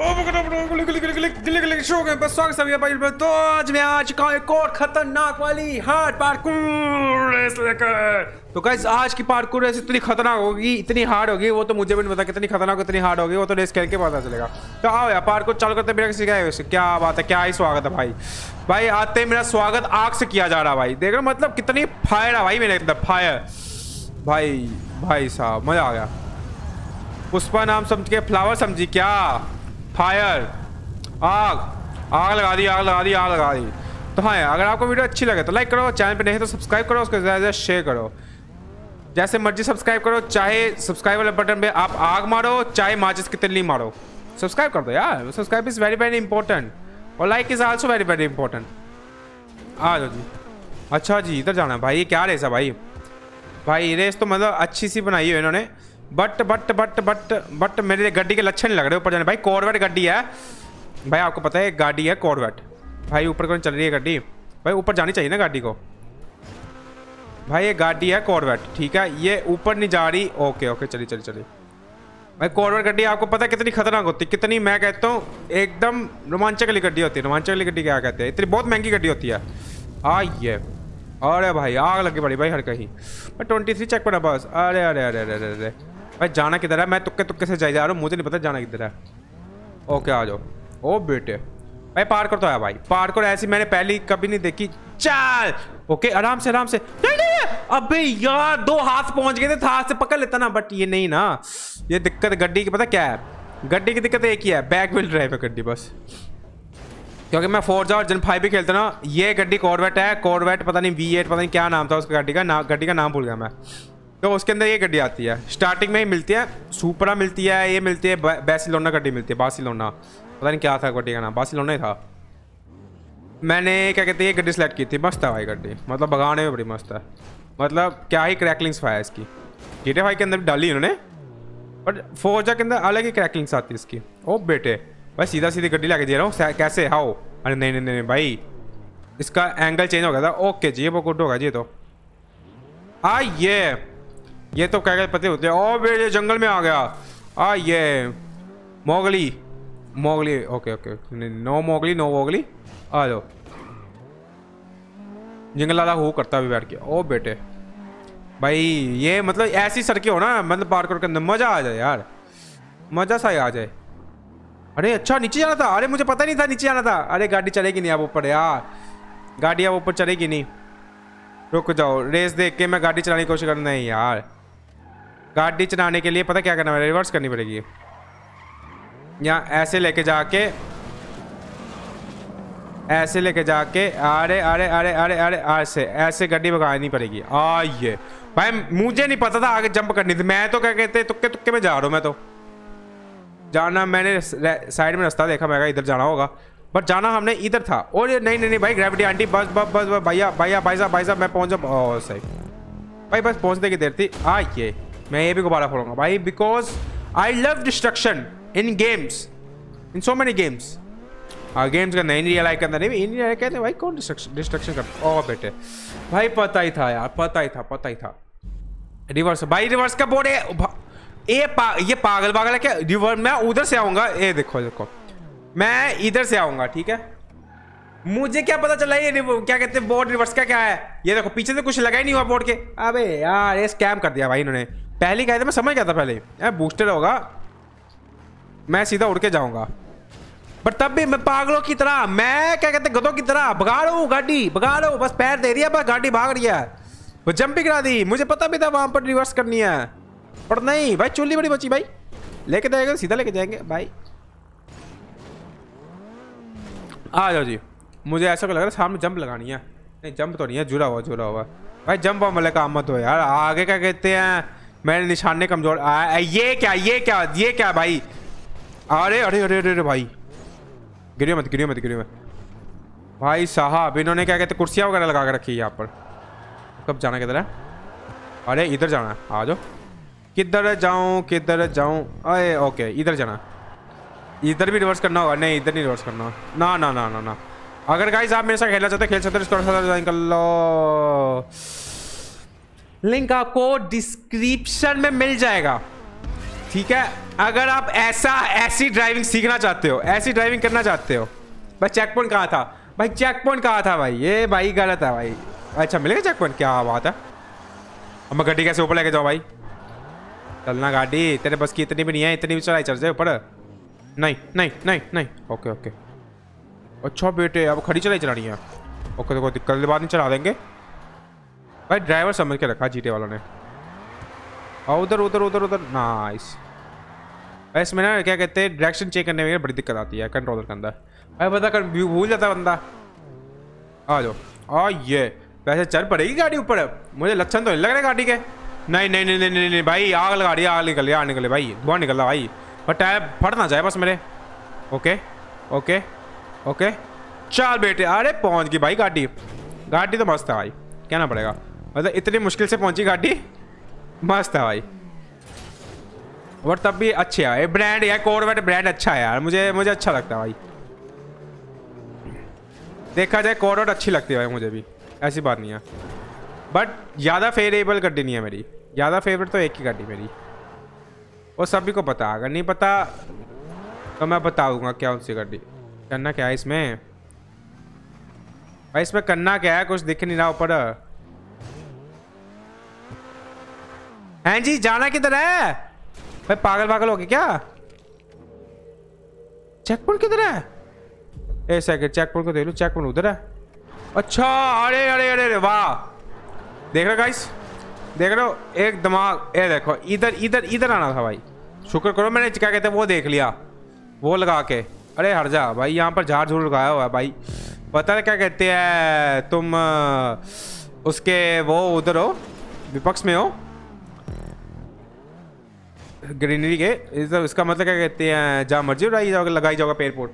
तो आज मैं आ चुका एक और खतरनाक वाली हार्ड पार्कोर रेस लेकर तो गाइज आज की पार्कोर रेस इतनी खतरनाक होगी इतनी हार्ड होगी वो तो मुझे भी नहीं पता कितनी खतरनाक इतनी हार्ड होगी वो तो रेस करके पता चलेगा तो आओ यार पार्कोर चालू करते मेरा किसी क्या क्या बात है क्या ही स्वागत है भाई भाई आते मेरा स्वागत आग से किया जा रहा भाई देख रहे मतलब कितनी फायर है भाई मेरे अंदर फायर भाई भाई साहब मजा आ गया पुष्पा नाम समझ के फ्लावर समझी क्या फायर आग आग लगा दी आग लगा दी आग लगा दी तो हाँ अगर आपको वीडियो अच्छी लगे तो लाइक करो चैनल पर नहीं तो सब्सक्राइब करो उसको ज़्यादा ज़्यादा शेयर करो जैसे मर्जी सब्सक्राइब करो चाहे सब्सक्राइब वाले बटन पे आप आग मारो चाहे माचिस की तिल्ली मारो सब्सक्राइब कर दो यार subscribe is very very important और like is also very very important आ जाओ जी अच्छा जी इधर जाना भाई ये क्या रेस है भाई भाई रेस तो मतलब अच्छी सी बनाई है इन्होंने but but but but but मेरे गड्डी के लक्षण नहीं लग रहे ऊपर जाने भाई कॉरवेट गड्डी है भाई आपको पता है गाड़ी है कॉरवेट भाई ऊपर कौन चल रही है गाड़ी भाई ऊपर जानी चाहिए ना गाड़ी को भाई ये गाड़ी है कॉरवेट ठीक है ये ऊपर नहीं जा रही ओके ओके चलिए चलिए चलिए भाई कॉरवेट गड्डी आपको पता है कितनी खतरनाक होती है कितनी मैं कहता हूँ एकदम रोमांचक वाली गड्डी होती है रोमांचक वाली गड्डी क्या कहते हैं इतनी बहुत महंगी गड्डी होती है आइए अरे भाई आग लगी पड़ी भाई हर कहीं ट्वेंटी थ्री चेक पड़ा बस अरे अरे अरे अरे अरे भाई जाना किधर है मैं तुक्के तुक्के से जाए जा रहा हूँ मुझे नहीं पता जाना किधर है ओके आ जाओ ओ बेटे भाई पार्कर तो आया भाई पार्कर ऐसी मैंने पहली कभी नहीं देखी चाल ओके आराम से आराम से अबे यार दो हाथ पहुंच गए थे तो हाथ से पकड़ लेता ना बट ये नहीं ना ये दिक्कत गड्डी की पता क्या है गड्डी की दिक्कत एक ही है बैक व्हील ड्राइव है गड्डी बस क्योंकि मैं फोर्जा और जन फाइव भी खेलता ना ये गड्डी कॉर्वेट है कॉर्वेट पता नहीं वी एट पता नहीं क्या नाम था उसका गड्डी का ना गड्डी का नाम भूल गया मैं तो उसके अंदर ये गड्डी आती है स्टार्टिंग में ही मिलती है सुपरा मिलती है ये मिलती है बैसिलोना गड्डी मिलती है बासिलोना पता नहीं क्या था गड्डी का नाम बासिलोना ही था मैंने क्या कहते हैं ये गड्डी सेलेक्ट की थी मस्त है भाई गड्डी मतलब भगाने में बड़ी मस्त है मतलब क्या ही क्रैकलिंग्स फाया इसकी जी टी के अंदर भी डाली इन्होंने बट फोजा के अंदर अलग ही क्रैकलिंग्स आती है इसकी ओ बेटे भाई सीधा सीधी गड्डी लेके दे रहा हूँ कैसे हाओ अरे नहीं नहीं नहीं भाई इसका एंगल चेंज हो गया था ओके जी ये वो गुड होगा जी तो आइए ये ये तो क्या क्या पते होते हैं ओ भेड़ ये जंगल में आ गया आ ये Mowgli Mowgli okay okay no Mowgli no Mowgli आ जाओ जंगल वाला हो करता अभी बैठ के ओ बेटे भाई ये मतलब ऐसी सड़कें हो ना मतलब पार के अंदर मज़ा आ जाए यार मज़ा सा ही आ जाए अरे अच्छा नीचे जाना था अरे मुझे पता नहीं था नीचे जाना था अरे गाड़ी चलेगी नहीं आप ऊपर यार गाड़ी आप ऊपर चलेगी नहीं रुक जाओ रेस देख के मैं गाड़ी चलाने की कोशिश करना है यार गाड़ी चलाने के लिए पता क्या करना पड़ेगा रिवर्स करनी पड़ेगी यहाँ ऐसे लेके जाके ऐसे लेके जाके अरे अरे अरे अरे अरे ऐसे ऐसे गड्डी भगानी पड़ेगी आइए भाई मुझे नहीं पता था आगे जंप करनी थी मैं तो क्या कहते तुक्के तुक्के में जा रहा हूँ मैं तो जाना मैंने साइड में रास्ता देखा मैं इधर जाना होगा बट जाना हमने इधर था और ये नहीं नहीं नहीं भाई ग्रेविटी आंटी बस बस बस भैया भैया भाई साहब भाई साहब मैं पहुँच जाऊँ सही भाई बस पहुँचने की देर थी आइए मैं ये भी गुब्बारा फोड़ूंगा भाई because I love destruction in games in so many games games का नहीं रियल आई के अंदर नहीं इंडिया कहते भाई कौन डिस्ट्रक्शन डिस्ट्रक्शन कर ओ बेटे भाई पता ही था यार पता ही था पता ही था रिवर्स भाई रिवर्स का बोर्ड है पा, ये पागल पागल है क्या रिवर्स मैं उधर से आऊँगा ये देखो देखो मैं इधर से आऊँगा ठीक है मुझे क्या पता चला ये क्या कहते हैं बोर्ड रिवर्स का क्या है ये देखो पीछे से कुछ लगा ही नहीं हुआ बोर्ड के अबे यार ये स्कैम कर दिया भाई इन्होंने पहले कहे थे मैं समझ गया था पहले यार बूस्टर होगा मैं सीधा उड़ के जाऊंगा पर तब भी मैं पागलों की तरह मैं क्या कहते गदों की तरह भगा रहा हूँ गाड़ी भगा रहा हूँ बस पैर दे रही है बस गाड़ी भाग रही है वो जंप भी करा दी मुझे पता भी था वहां पर रिवर्स करनी है पर नहीं भाई चूल्ली बड़ी बची भाई लेके जाएगा सीधा लेके जाएंगे भाई आ जाओ जी मुझे ऐसा लग रहा है सामने जंप लगानी है नहीं जंप तो नहीं है जुड़ा हुआ जुड़ा हुआ भाई जंप वाले काम मत हो यार आगे क्या कहते हैं मेरे निशाने कमजोर ये क्या ये क्या ये क्या भाई अरे अरे अरे अरे अरे भाई गिरियो मत गिरियो मत गिरियो मत भाई साहब इन्होंने क्या कहते कुर्सियाँ वगैरह लगा के रखी है यहाँ पर कब जाना किधर है अरे इधर जाना है आ जाओ किधर जाऊँ किधर जाऊँ अरे ओके इधर जाना इधर भी रिवर्स करना होगा नहीं इधर नहीं रिवर्स करना ना ना ना ना ना अगर गाइज आप मेरे साथ खेलना चाहते खेल सकते हो कर लो लिंक आपको डिस्क्रिप्शन में मिल जाएगा ठीक है अगर आप ऐसा ऐसी ड्राइविंग सीखना चाहते हो ऐसी ड्राइविंग करना चाहते हो भाई चेक पॉइंट कहाँ था भाई चेक पॉइंट कहाँ था भाई ये भाई गलत है भाई अच्छा मिलेगा चेक पॉइंट क्या बात है अब मैं गड्डी कैसे ऊपर लेके जाऊँ भाई चलना गाड़ी तेरे बस की इतनी भी नहीं है इतनी भी चलाई चल जाए ऊपर नहीं नहीं नहीं नहीं ओके ओके अच्छा बेटे अब खड़ी चलाई चलानी है ओके तो कोई दिक्कत के बाद नहीं चला देंगे भाई ड्राइवर समझ के रखा जीटे वालों ने और उधर उधर उधर उधर नाइस वैसे में ना क्या कहते हैं डायरेक्शन चेक करने में बड़ी दिक्कत आती है कंट्रोलर के अंदर भाई बता भूल जाता बंदा आ जाओ आ ये वैसे चल पड़ेगी गाड़ी ऊपर मुझे लक्षण तो नहीं लग रहा गाड़ी के नहीं नहीं नहीं नहीं नहीं, नहीं भाई आग लगा रही आग निकल आग निकले भाई धुआं निकल रहा भाई बट टायर फट ना जाए बस मेरे ओके ओके ओके चल बेटे अरे पहुंच गई भाई गाड़ी गाड़ी तो मस्त है भाई कहना पड़ेगा मतलब इतनी मुश्किल से पहुंची गाड़ी मस्त है भाई और तब भी अच्छे है ब्रांड यार कोरवेट ब्रांड अच्छा है यार मुझे मुझे अच्छा लगता है भाई देखा जाए कॉर्बेट अच्छी लगती है भाई मुझे भी ऐसी बात नहीं है बट ज़्यादा फेवरेबल गड्डी नहीं है मेरी ज़्यादा फेवरेट तो एक ही गाड़ी मेरी और सभी को पता अगर नहीं पता तो मैं बताऊँगा क्या उनसी गाड़ी करना क्या है इसमें भाई इसमें करना क्या है कुछ दिख नहीं रहा ऊपर हैं जी जाना किधर है भाई पागल पागल हो गए क्या चेक पॉइंट किधर है ए सेकंड चेक पॉइंट को दे लो चेक पॉइंट उधर है अच्छा अरे अरे अरे अरे वाह देख रहे गाइस देख रहे हो एक दिमाग ये देखो इधर इधर इधर आना था भाई शुक्र करो मैंने क्या कहते वो देख लिया वो लगा के अरे हर जा भाई यहाँ पर झाड़ झूड़ लगाया हुआ है भाई पता है क्या कहते हैं तुम उसके वो उधर हो विपक्ष में हो ग्रीनरी के इधर इसका मतलब क्या कहते हैं जहाँ मर्जी उड़ाई जाओगे लगाई जाओगे पेड़ पोट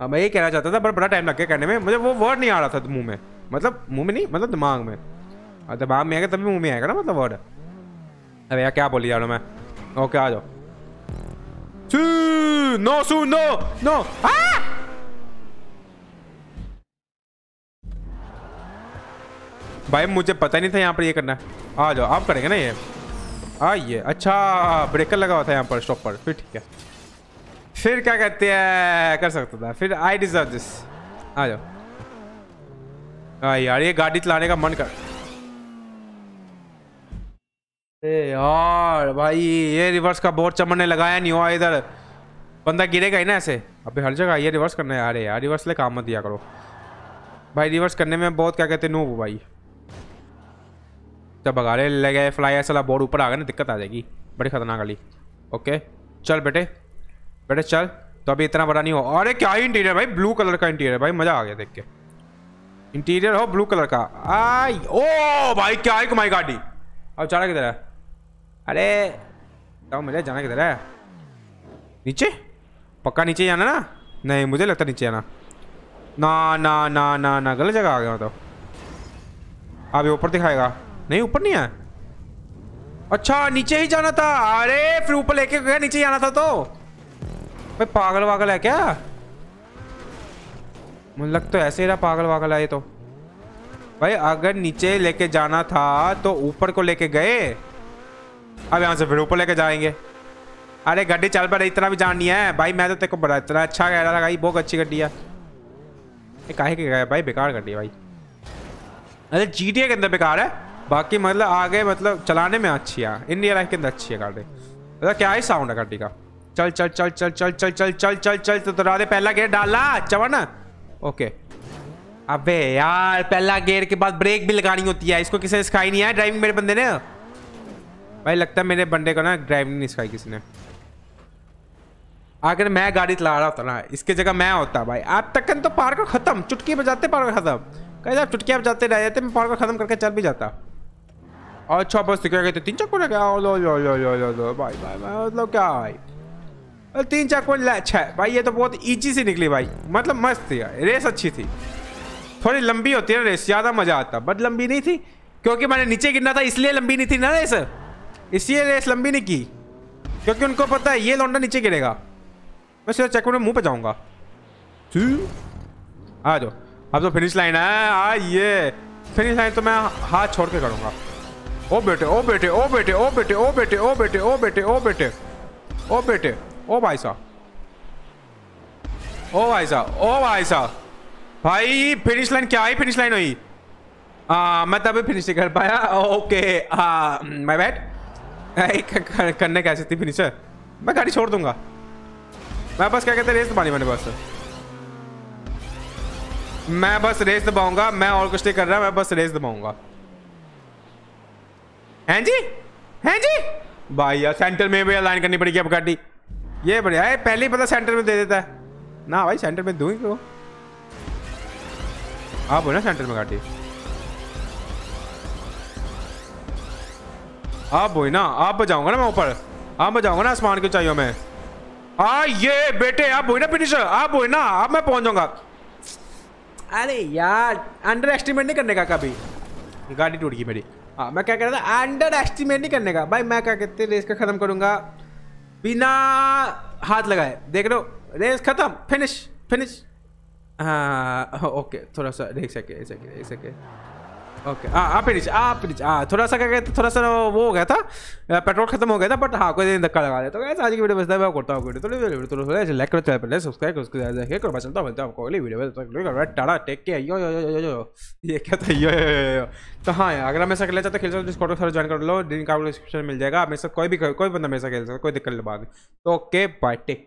हाँ मैं ये कहना चाहता था बट बड़ा टाइम लग गया कहने में मुझे वो वर्ड नहीं आ रहा था मुंह में मतलब मुंह में नहीं मतलब दिमाग में हाँ, दिमाग में आएगा तभी मुँह में आएगा ना मतलब वर्ड अरे यार क्या बोली जा रहा हूँ मैं ओके आ जाओ Su, no, Su, no, no. ¡Ah! भाई मुझे पता नहीं था यहाँ पर ये करना आ जाओ आप करेंगे ना ये आइए अच्छा ब्रेकर लगा हुआ था यहाँ पर स्टॉप पर फिर ठीक है फिर क्या कहते हैं कर सकता था फिर आई डिजर्व दिस आ जाओ आ यार ये गाड़ी चलाने का मन कर ए यार भाई ये रिवर्स का बोर्ड चमड़ने लगाया नहीं हुआ इधर बंदा गिरेगा ही ना ऐसे अबे हर जगह आइए रिवर्स करने आ रहे यार रिवर्स ले काम मत दिया करो भाई रिवर्स करने में बहुत क्या कहते वो भाई जब भगाड़े ले गए फ्लाई ऐसा बोर्ड ऊपर आ गए ना दिक्कत आ जाएगी बड़ी खतरनाक वाली ओके चल बेटे बेटे चल तो अभी इतना बड़ा नहीं हो अरे क्या ही इंटीरियर भाई ब्लू कलर का इंटीरियर भाई मज़ा आ गया देख के इंटीरियर हो ब्लू कलर का आई ओ भाई क्या है कमाई गाड़ी अब चढ़ा किधर है अरे तो मुझे जाना किधर है नीचे पक्का नीचे जाना ना नहीं मुझे लगता नीचे आना ना ना ना ना ना गलत जगह आ गया तो अभी ऊपर दिखाएगा नहीं ऊपर नहीं है अच्छा नीचे ही जाना था अरे फिर ऊपर लेके गया नीचे जाना था तो भाई पागल वागल है क्या मुझे लग तो ऐसे ही रहा पागल वागल है ये तो भाई अगर नीचे लेके जाना था तो ऊपर को लेके गए अब यहाँ से फिर ऊपर लेके जाएंगे अरे गड्डी चल पर इतना भी जान नहीं है भाई मैं तो तेरे को बड़ा इतना अच्छा कह रहा था भाई बहुत अच्छी गड्डी है ये काहे के गया भाई बेकार गड्डी भाई अरे जी के अंदर बेकार है बाकी मतलब आगे मतलब चलाने में अच्छी है इंडिया लाइफ के अंदर अच्छी है गाड़ी अरे क्या ही साउंड है गाड़ी का चल चल चल चल चल चल चल चल चल चल तो दे पहला गेयर डाला चवन ओके अबे यार पहला गेयर के बाद ब्रेक भी लगानी होती है इसको किसी ने सिखाई नहीं है ड्राइविंग मेरे बंदे ने भाई लगता है मेरे बंदे को ना ड्राइविंग नहीं सिखाई किसी ने अगर मैं गाड़ी चला रहा होता ना इसके जगह मैं होता भाई आज तक तो पार्क खत्म चुटकी बजाते पार्क खत्म कहीं आप चुटकी बजाते रह जाते मैं पार्क खत्म करके चल भी जाता अच्छा बस क्या कहते तीन चार पॉइंट गया भाई भाई मतलब क्या भाई तीन चार पॉइंट अच्छा है भाई ये तो बहुत ईजी सी निकली भाई मतलब मस्त थी रेस अच्छी थी थोड़ी लंबी होती है ना रेस ज़्यादा मज़ा आता बट लंबी नहीं थी क्योंकि मैंने नीचे गिरना था इसलिए लंबी नहीं थी ना रेस इसलिए रेस लंबी नहीं की क्योंकि उनको पता है ये लौंडा नीचे गिरेगा मैं सीधा चेकपॉइंट मुंह पे जाऊंगा आ जाओ अब तो फिनिश लाइन है आ ये फिनिश लाइन तो मैं हाथ छोड़ के करूंगा ओ बेटे ओ बेटे ओ बेटे ओ बेटे ओ बेटे ओ बेटे ओ बेटे ओ बेटे ओ बेटे ओ भाई साहब ओ भाई साहब ओ भाई साहब भाई फिनिश लाइन क्या आई फिनिश लाइन हुई आ, मैं तभी फिनिश नहीं कर पाया ओके माय बैड करने कैसे थी फिनिशर मैं गाड़ी छोड़ दूंगा मैं बस क्या कहते हैं रेस दबानी मैंने बस मैं बस रेस दबाऊंगा मैं और कुछ नहीं कर रहा मैं बस रेस दबाऊंगा हैं जी हैं जी भाई यार सेंटर में भी लाइन करनी पड़ेगी अब गाड़ी ये बढ़िया है पहले ही पता सेंटर में दे देता है ना भाई सेंटर में दूंगी क्यों आप हो ना सेंटर में गाड़ी आप बोई ना आप बजाऊंगा ना मैं ऊपर आप बजाऊंगा ना आसमान की चाहिए मैं आ हाँ, ये बेटे आप बोई ना फिनिशर आप बोई ना आप मैं पहुंच जाऊंगा अरे यार अंडर एस्टिमेट नहीं करने का कभी गाड़ी टूट गई मेरी हाँ मैं क्या कह रहा था अंडर एस्टिमेट नहीं करने का भाई मैं क्या कहते रेस का ख़त्म करूंगा बिना हाथ लगाए देख लो रेस ख़त्म फिनिश फिनिश हाँ ओके थोड़ा सा देख सके देख सके देख सके ओके आ, हाँ, आप रिच आप रिच आ, हाँ, थोड़ा सा क्या कहते थोड़ा सा वो हो गया था पेट्रोल खत्म हो गया था बट हाँ कोई दिन धक्का लगा देता तो कैसे आज की वीडियो बचता है मैं करता हूँ वीडियो थोड़ी वीडियो थोड़ा थोड़ा लाइक करो चैनल पहले सब्सक्राइब करो उसके ज्यादा देखिए मैं चलता हूँ आपको अगली वीडियो में टाटा टेक के यो यो यो यो ये क्या था यो यो यो तो हाँ अगर मैं ऐसा खेलना चाहता खेल सकते हूँ डिस्कॉर्ड सारा ज्वाइन कर लो लिंक आपको डिस्क्रिप्शन मिल जाएगा आप मेरे साथ कोई भी कोई बंदा मेरे साथ खेल सकता कोई दिक्कत नहीं बात तो ओके बाय टेक